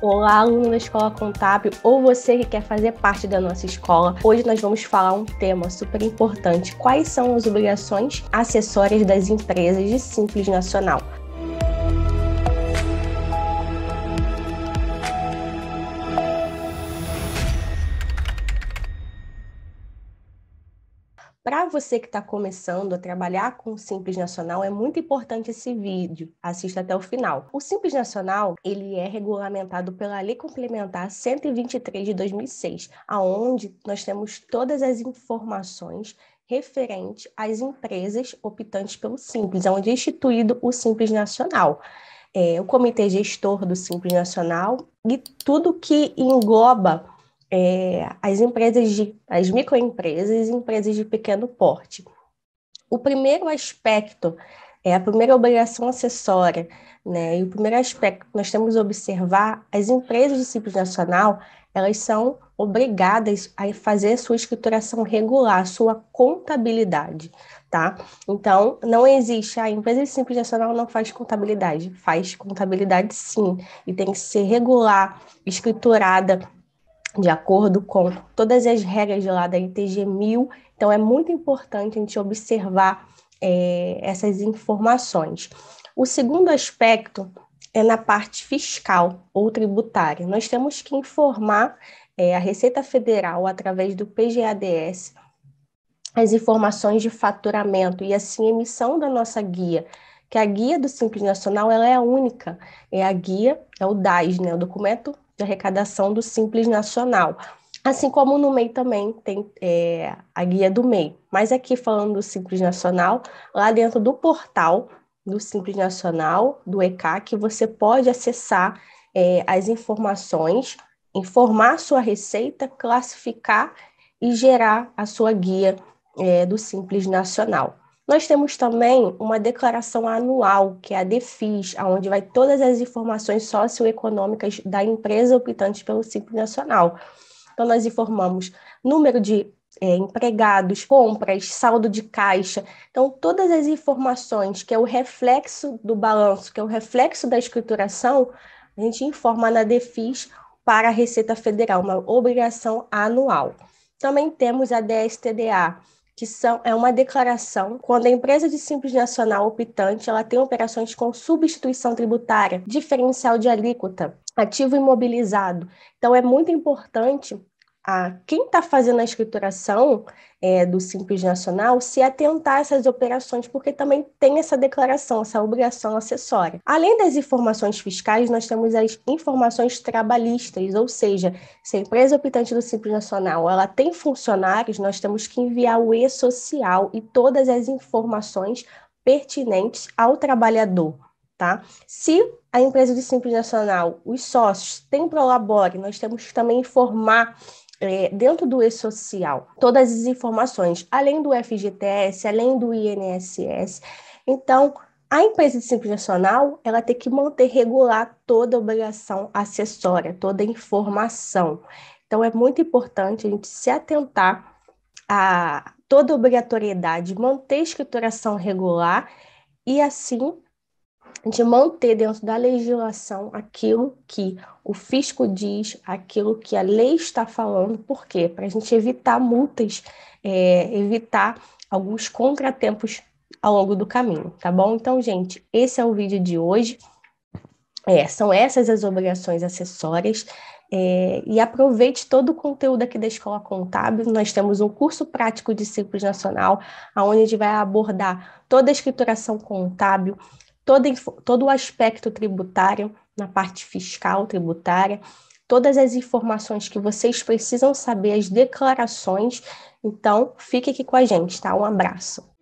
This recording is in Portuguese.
Olá, aluno da Escola Contábil, ou você que quer fazer parte da nossa escola. Hoje nós vamos falar um tema super importante: quais são as obrigações acessórias das empresas de Simples Nacional? Para você que está começando a trabalhar com o Simples Nacional, é muito importante esse vídeo. Assista até o final. O Simples Nacional, ele é regulamentado pela Lei Complementar 123 de 2006, aonde nós temos todas as informações referente às empresas optantes pelo Simples, onde é instituído o Simples Nacional. É, o comitê gestor do Simples Nacional e tudo que engloba é, as empresas de as microempresas e empresas de pequeno porte. O primeiro aspecto é a primeira obrigação acessória, né? E o primeiro aspecto que nós temos que observar, as empresas de simples nacional, elas são obrigadas a fazer sua escrituração regular, sua contabilidade, tá? Então, não existe, a empresa de simples nacional não faz contabilidade, faz contabilidade sim, e tem que ser regular, escriturada, de acordo com todas as regras lá da ITG 1000. Então, é muito importante a gente observar é, essas informações. O segundo aspecto é na parte fiscal ou tributária. Nós temos que informar é, a Receita Federal, através do PGADS, as informações de faturamento e, assim, emissão da nossa guia que a guia do Simples Nacional ela é única, é a guia, é o DAS, né, o documento de arrecadação do Simples Nacional. Assim como no MEI também tem é, a guia do MEI. Mas aqui falando do Simples Nacional, lá dentro do portal do Simples Nacional, do ECAC, você pode acessar é, as informações, informar sua receita, classificar e gerar a sua guia é, do Simples Nacional. Nós temos também uma declaração anual, que é a DEFIS, onde vai todas as informações socioeconômicas da empresa optante pelo Simples Nacional. Então, nós informamos número de é, empregados, compras, saldo de caixa. Então, todas as informações que é o reflexo do balanço, que é o reflexo da escrituração, a gente informa na DEFIS para a Receita Federal, uma obrigação anual. Também temos a DSTDA, que são, é uma declaração quando a empresa de simples nacional optante ela tem operações com substituição tributária, diferencial de alíquota, ativo imobilizado. Então é muito importante a quem está fazendo a escrituração é, do Simples Nacional se atentar a essas operações, porque também tem essa declaração, essa obrigação acessória. Além das informações fiscais, nós temos as informações trabalhistas, ou seja, se a empresa optante do Simples Nacional ela tem funcionários, nós temos que enviar o e-social e todas as informações pertinentes ao trabalhador tá? Se a empresa de Simples Nacional, os sócios, tem um Prolabore, nós temos que também informar é, dentro do E-Social todas as informações, além do FGTS, além do INSS. Então, a empresa de Simples Nacional, ela tem que manter regular toda a obrigação acessória, toda a informação. Então, é muito importante a gente se atentar a toda obrigatoriedade, manter a escrituração regular e, assim, de manter dentro da legislação aquilo que o fisco diz, aquilo que a lei está falando, por quê? Para a gente evitar multas, é, evitar alguns contratempos ao longo do caminho, tá bom? Então, gente, esse é o vídeo de hoje. É, são essas as obrigações acessórias. É, e aproveite todo o conteúdo aqui da Escola Contábil. Nós temos um curso prático de Simples Nacional, onde a gente vai abordar toda a escrituração contábil, todo, todo o aspecto tributário, na parte fiscal tributária, todas as informações que vocês precisam saber, as declarações. Então, fique aqui com a gente, tá? Um abraço.